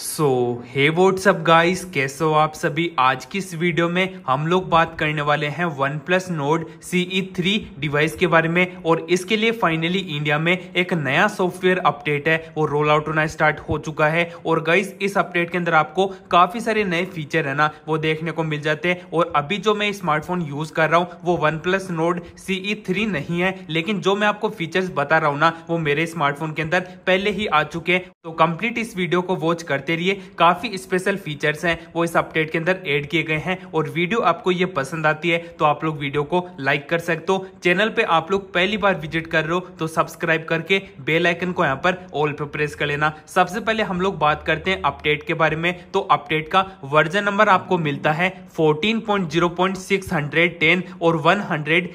सो हे up guys कैसे हो आप सभी आज की इस वीडियो में हम लोग बात करने वाले हैं OnePlus Nord C E three device के बारे में और इसके लिए फाइनली इंडिया में एक नया सॉफ्टवेयर अपडेट है वो रोल आउट होना स्टार्ट हो चुका है और गाइस इस अपडेट के अंदर आपको काफ़ी सारे नए फीचर है ना वो देखने को मिल जाते हैं और अभी जो मैं स्मार्टफोन यूज़ कर रहा हूँ वो OnePlus Nord C E three नहीं है लेकिन जो मैं आपको फीचर्स बता रहा हूँ ना वो मेरे स्मार्टफोन के अंदर पहले ही आ चुके हैं तो कंप्लीट इस वीडियो को वॉच कर करते रहिए काफ़ी स्पेशल फीचर्स हैं वो इस अपडेट के अंदर ऐड किए गए हैं और वीडियो आपको ये पसंद आती है तो आप लोग वीडियो को लाइक कर सकते हो चैनल पे आप लोग पहली बार विजिट कर रहे हो तो सब्सक्राइब करके बेलाइकन को यहाँ पर ऑल पे प्रेस कर लेना सबसे पहले हम लोग बात करते हैं अपडेट के बारे में तो अपडेट का वर्जन नंबर आपको मिलता है 14.0.610 और 100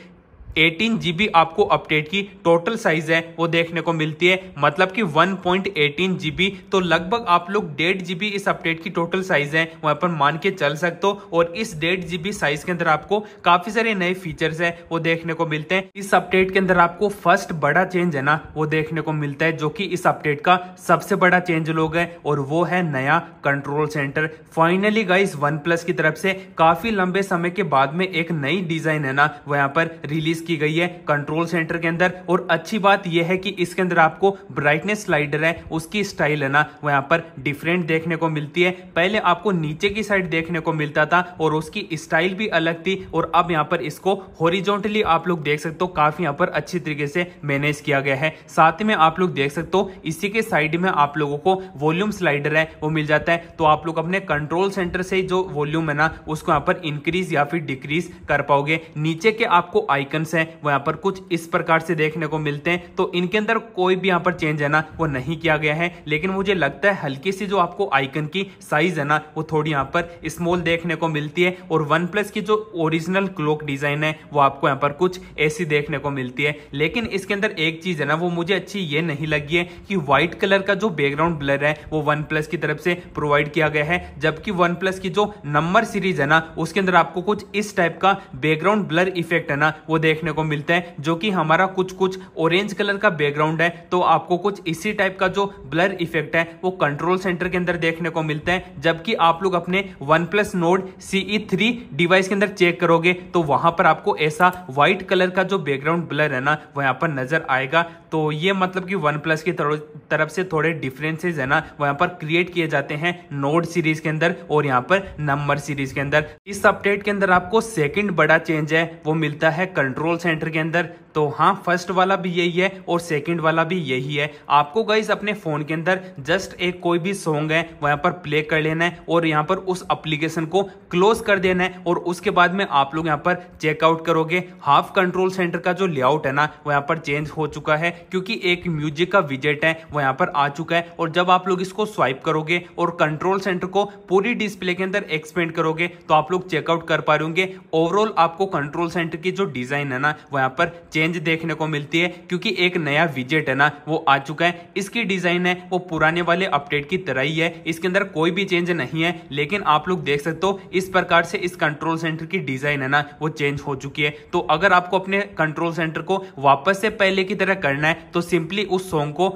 एटीन जीबी आपको अपडेट की टोटल साइज है वो देखने को मिलती है मतलब कि 1.18 जीबी तो लगभग आप लोग डेढ़ जीबी इस अपडेट की टोटल साइज है वहां पर मान के चल सकते हो और इस डेढ़ जीबी साइज के अंदर आपको काफी सारे नए फीचर्स हैं वो देखने को मिलते हैं इस अपडेट के अंदर आपको फर्स्ट बड़ा चेंज है ना वो देखने को मिलता है जो की इस अपडेट का सबसे बड़ा चेंज लोग है और वो है नया control centre finally guys OnePlus की तरफ से काफी लंबे समय के बाद में एक नई डिजाइन है ना वहां पर रिलीज की गई है कंट्रोल सेंटर के अंदर और अच्छी बात यह है कि इसके अंदर आपको ब्राइटनेस स्लाइडर है उसकी स्टाइल है ना वो यहाँ पर डिफरेंट देखने को मिलती है पहले आपको नीचे की साइड देखने को मिलता था और उसकी स्टाइल भी अलग थी और अब यहाँ पर इसको हॉरिजॉन्टली आप लोग देख सकते हो काफी यहाँ पर अच्छी तरीके से मैनेज किया गया है साथ में आप लोग देख सकते हो इसी के साइड में आप लोगों को वॉल्यूम स्लाइडर है वो मिल जाता है तो आप लोग अपने कंट्रोल सेंटर से जो वॉल्यूम है ना उसको यहाँ पर इंक्रीज या फिर डिक्रीज कर पाओगे नीचे के आपको आइकन्स है वो यहाँ पर कुछ इस प्रकार से देखने को मिलते हैं तो इनके अंदर कोई भी यहाँ पर चेंज है ना वो नहीं किया गया है लेकिन मुझे लगता है हल्की सी जो आपको आइकन की साइज है ना वो थोड़ी यहाँ पर स्मॉल देखने को मिलती है और वन प्लस की जो ओरिजिनल क्लोक डिजाइन है वो आपको यहाँ पर कुछ ऐसी देखने को मिलती है लेकिन इसके अंदर एक चीज है ना वो मुझे अच्छी ये नहीं लगी है कि व्हाइट कलर का जो बैकग्राउंड ब्लर है वो वन प्लस की तरफ से प्रोवाइड किया गया है जबकि वन प्लस की जो नंबर सीरीज है ना उसके अंदर आपको कुछ इस टाइप का बैकग्राउंड ब्लर इफेक्ट है ना वो देखने देखने को मिलते हैं जो कि हमारा कुछ कुछ ऑरेंज कलर का बैकग्राउंड है तो आपको कुछ इसी टाइप का जो ब्लर इफेक्ट है वो कंट्रोल सेंटर के अंदर देखने को मिलता है जबकि आप लोग अपने OnePlus Nord CE three device के अंदर चेक करोगे तो वहां पर आपको ऐसा व्हाइट कलर का जो बैकग्राउंड ब्लर है ना वहां पर नजर आएगा तो ये मतलब कि वन प्लस की तरफ से थोड़े डिफरेंसेज है ना वहां पर क्रिएट किए जाते हैं नोड सीरीज के अंदर और यहाँ पर नंबर सीरीज के अंदर इस अपडेट के अंदर आपको सेकंड बड़ा चेंज है वो मिलता है कंट्रोल कंट्रोल सेंटर के अंदर तो हाँ फर्स्ट वाला भी यही है और सेकंड वाला भी यही है आपको गाइज अपने फ़ोन के अंदर जस्ट एक कोई भी सॉन्ग है वहां पर प्ले कर लेना है और यहाँ पर उस एप्लीकेशन को क्लोज कर देना है और उसके बाद में आप लोग यहाँ पर चेकआउट करोगे हाफ कंट्रोल सेंटर का जो लेआउट है ना वो यहाँ पर चेंज हो चुका है क्योंकि एक म्यूजिक का विजेट है वो यहाँ पर आ चुका है और जब आप लोग इसको स्वाइप करोगे और कंट्रोल सेंटर को पूरी डिस्प्ले के अंदर एक्सपेंड करोगे तो आप लोग चेकआउट कर पा रहे होंगे ओवरऑल आपको कंट्रोल सेंटर की जो डिज़ाइन है है ना वहाँ पर चेंज देखने को मिलती है क्योंकि एक नया विजेट है ना वो आ चुका है इसकी डिज़ाइन है वो पुराने वाले अपडेट की तरह ही है इसके अंदर कोई भी चेंज नहीं है लेकिन आप लोग देख सकते हो इस प्रकार से इस कंट्रोल सेंटर की डिज़ाइन है ना वो चेंज हो चुकी है तो अगर आपको अपने कंट्रोल सेंटर को वापस से पहले की तरह करना है तो सिंपली उस सॉन्ग को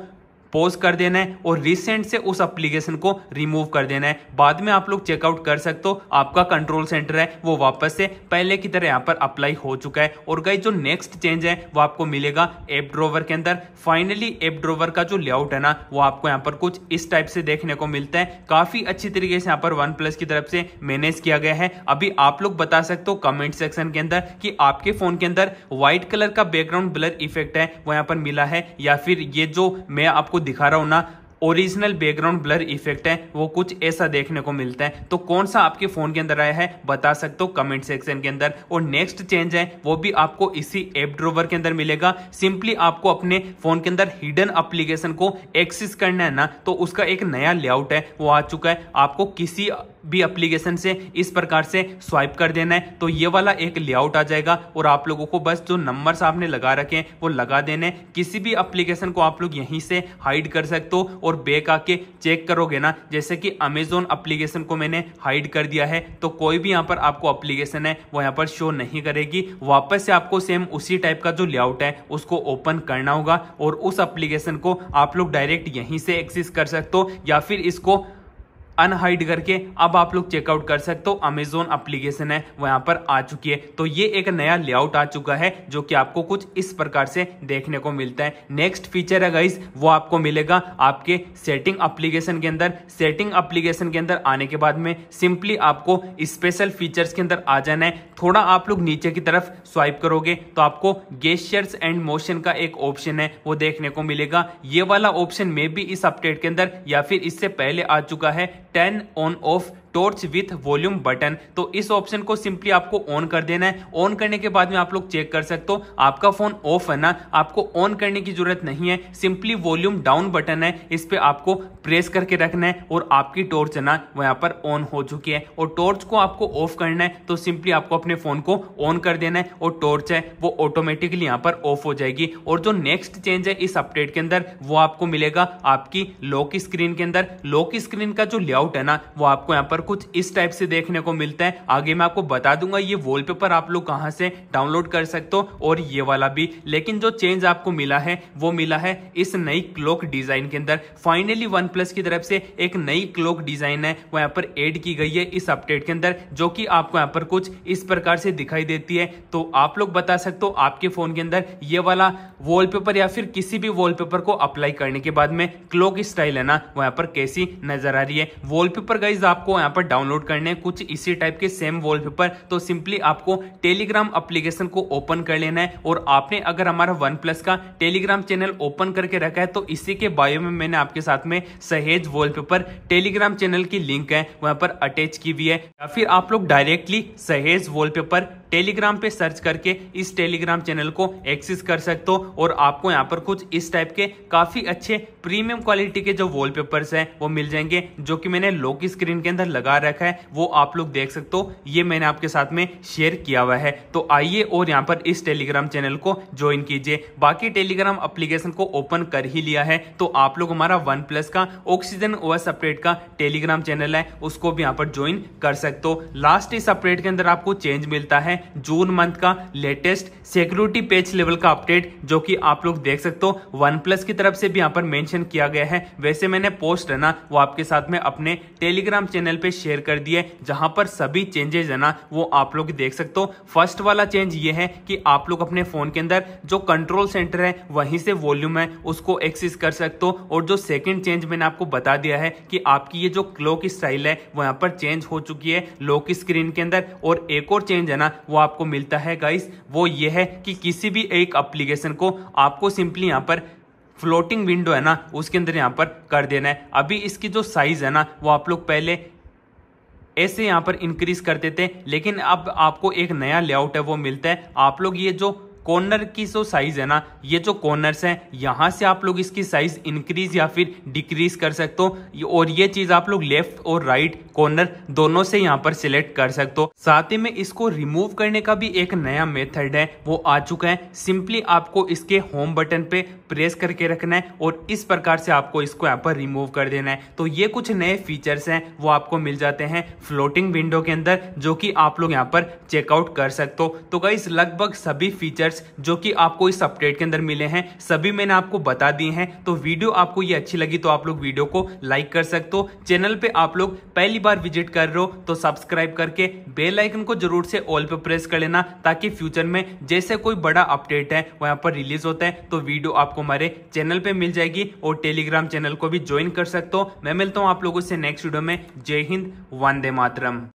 पोज कर देना है और रिसेंट से उस एप्लीकेशन को रिमूव कर देना है बाद में आप लोग चेकआउट कर सकते हो आपका कंट्रोल सेंटर है वो वापस से पहले की तरह यहाँ पर अप्लाई हो चुका है और गई जो नेक्स्ट चेंज है वो आपको मिलेगा एप ड्रोवर के अंदर फाइनली एप ड्रोवर का जो लेआउट है ना वो आपको यहाँ पर कुछ इस टाइप से देखने को मिलता है काफी अच्छी तरीके से यहाँ पर वन प्लस की तरफ से मैनेज किया गया है अभी आप लोग बता सकते हो कमेंट सेक्शन के अंदर कि आपके फोन के अंदर व्हाइट कलर का बैकग्राउंड ब्लर इफेक्ट है वो यहाँ पर मिला है या फिर ये जो मैं आपको दिखा रहा हूं ना ओरिजिनल बैकग्राउंड ब्लर इफेक्ट है वो कुछ ऐसा देखने को मिलता है तो कौन सा आपके फोन के अंदर आया है बता सकते हो कमेंट सेक्शन के अंदर और नेक्स्ट चेंज है वो भी आपको इसी एप ड्रोवर के अंदर मिलेगा सिंपली आपको अपने फोन के अंदर हिडन अप्लीकेशन को एक्सेस करना है ना तो उसका एक नया लेआउट है वो आ चुका है आपको किसी भी अप्लीकेशन से इस प्रकार से स्वाइप कर देना है तो ये वाला एक लेआउट आ जाएगा और आप लोगों को बस जो नंबर्स आपने लगा रखे हैं वो लगा देने किसी भी अप्लीकेशन को आप लोग यहीं से हाइड कर सकते हो और और बैक आके चेक करोगे ना जैसे कि अमेजोन अप्लीकेशन को मैंने हाइड कर दिया है तो कोई भी यहाँ पर आपको अप्लीकेशन है वो यहाँ पर शो नहीं करेगी वापस से आपको सेम उसी टाइप का जो लेआउट है उसको ओपन करना होगा और उस अप्लीकेशन को आप लोग डायरेक्ट यहीं से एक्सेस कर सकते हो या फिर इसको अनहाइड करके अब आप लोग चेकआउट कर सकते हो अमेजोन अप्लीकेशन है वो यहाँ पर आ चुकी है तो ये एक नया लेआउट आ चुका है जो कि आपको कुछ इस प्रकार से देखने को मिलता है नेक्स्ट फीचर है गाइज वो आपको मिलेगा आपके सेटिंग अप्लीकेशन के अंदर सेटिंग अप्लीकेशन के अंदर आने के बाद में सिंपली आपको स्पेशल फीचर्स के अंदर आ जाना है थोड़ा आप लोग नीचे की तरफ स्वाइप करोगे तो आपको गेस्टर्स एंड मोशन का एक ऑप्शन है वो देखने को मिलेगा ये वाला ऑप्शन मे भी इस अपडेट के अंदर या फिर इससे पहले आ चुका है 10 on off torch with volume button तो इस ऑप्शन को सिंपली आपको ऑन कर देना है ऑन करने के बाद में आप लोग चेक कर सकते हो आपका फोन ऑफ है ना आपको ऑन करने की जरूरत नहीं है सिंपली वॉल्यूम डाउन बटन है इस पर आपको प्रेस करके रखना है और आपकी टॉर्च है ना वहां पर ऑन हो चुकी है और टॉर्च को आपको ऑफ करना है तो सिंपली आपको अपने फोन को ऑन कर देना है और टॉर्च है वो ऑटोमेटिकली यहाँ पर ऑफ हो जाएगी और जो नेक्स्ट चेंज है इस अपडेट के अंदर वो आपको मिलेगा आपकी लॉक स्क्रीन के अंदर लॉक स्क्रीन का जो लेआउट है ना वो आपको यहाँ पर पेपर कुछ इस टाइप से देखने को मिलता है आगे मैं आपको बता दूंगा ये वॉलपेपर आप लोग कहाँ से डाउनलोड कर सकते हो और ये वाला भी लेकिन जो चेंज आपको मिला है वो मिला है इस नई क्लॉक डिजाइन के अंदर फाइनली वन प्लस की तरफ से एक नई क्लॉक डिजाइन है वो यहाँ पर एड की गई है इस अपडेट के अंदर जो कि आपको यहाँ पर कुछ इस प्रकार से दिखाई देती है तो आप लोग बता सकते हो आपके फोन के अंदर ये वाला वॉलपेपर या फिर किसी भी वॉलपेपर को अप्लाई करने के बाद में क्लॉक स्टाइल है ना वहां पर कैसी नजर आ रही है वॉलपेपर गाइज आपको यहाँ यहाँ पर डाउनलोड करने हैं कुछ इसी टाइप के सेम वॉलपेपर तो सिंपली आपको टेलीग्राम अप्लीकेशन को ओपन कर लेना है और आपने अगर हमारा वन प्लस का टेलीग्राम चैनल ओपन करके रखा है तो इसी के बायो में मैंने आपके साथ में सहेज वॉलपेपर टेलीग्राम चैनल की लिंक है वहां पर अटैच की हुई है या फिर आप लोग डायरेक्टली सहेज वॉलपेपर टेलीग्राम पे सर्च करके इस टेलीग्राम चैनल को एक्सेस कर सकते हो और आपको यहाँ पर कुछ इस टाइप के काफी अच्छे प्रीमियम क्वालिटी के जो वॉलपेपर्स हैं वो मिल जाएंगे जो कि मैंने लो स्क्रीन के अंदर लग लगा रखा है वो आप लोग देख सकते हो ये मैंने आपके साथ में शेयर किया हुआ है तो आइए और यहाँ पर इस टेलीग्राम चैनल को ज्वाइन कीजिए बाकी टेलीग्राम अप्लीकेशन को ओपन कर ही लिया है तो आप लोग हमारा वन प्लस का ऑक्सीजन ओएस अपडेट का टेलीग्राम चैनल है उसको भी यहाँ पर ज्वाइन कर सकते हो लास्ट इस अपडेट के अंदर आपको चेंज मिलता है जून मंथ का लेटेस्ट सिक्योरिटी पेज लेवल का अपडेट जो कि आप लोग देख सकते हो वन प्लस की तरफ से भी यहाँ पर मेंशन किया गया है वैसे मैंने पोस्ट है ना वो आपके साथ में अपने टेलीग्राम चैनल पे पे शेयर कर दिए जहां पर सभी चेंजेस है ना वो आप लोग देख सकते हो फर्स्ट वाला चेंज ये है कि आप लोग अपने फोन के अंदर जो कंट्रोल सेंटर है वहीं से वॉल्यूम है उसको एक्सेस कर सकते हो और जो सेकंड चेंज मैंने आपको बता दिया है कि आपकी ये जो क्लो की स्टाइल है वहां पर चेंज हो चुकी है लो की स्क्रीन के अंदर और एक और चेंज है ना वो आपको मिलता है गाइस वो ये है कि किसी भी एक अप्लीकेशन को आपको सिंपली यहाँ पर फ्लोटिंग विंडो है ना उसके अंदर यहाँ पर कर देना है अभी इसकी जो साइज़ है ना वो आप लोग पहले ऐसे यहाँ पर इंक्रीज कर देते हैं लेकिन अब आपको एक नया लेआउट है वो मिलता है आप लोग ये जो कॉर्नर की जो साइज है ना ये जो कॉर्नर्स हैं यहाँ से आप लोग इसकी साइज इंक्रीज या फिर डिक्रीज कर सकते हो और ये चीज आप लोग लेफ्ट और राइट कॉर्नर दोनों से यहाँ पर सिलेक्ट कर सकते हो साथ ही में इसको रिमूव करने का भी एक नया मेथड है वो आ चुका है सिंपली आपको इसके होम बटन पे प्रेस करके रखना है और इस प्रकार से आपको इसको यहाँ पर रिमूव कर देना है तो ये कुछ नए फीचर्स हैं वो आपको मिल जाते हैं फ्लोटिंग विंडो के अंदर जो कि आप लोग यहाँ पर चेकआउट कर सकते हो तो कई लगभग सभी फीचर फीचर्स जो कि आपको इस अपडेट के अंदर मिले हैं सभी मैंने आपको बता दिए हैं तो वीडियो आपको ये अच्छी लगी तो आप लोग वीडियो को लाइक कर सकते हो चैनल पे आप लोग पहली बार विजिट कर रहे हो तो सब्सक्राइब करके बेल आइकन को जरूर से ऑल पे प्रेस कर लेना ताकि फ्यूचर में जैसे कोई बड़ा अपडेट है वहां पर रिलीज होता है तो वीडियो आपको हमारे चैनल पर मिल जाएगी और टेलीग्राम चैनल को भी ज्वाइन कर सकते हो मैं मिलता हूँ आप लोगों से नेक्स्ट वीडियो में जय हिंद वंदे मातरम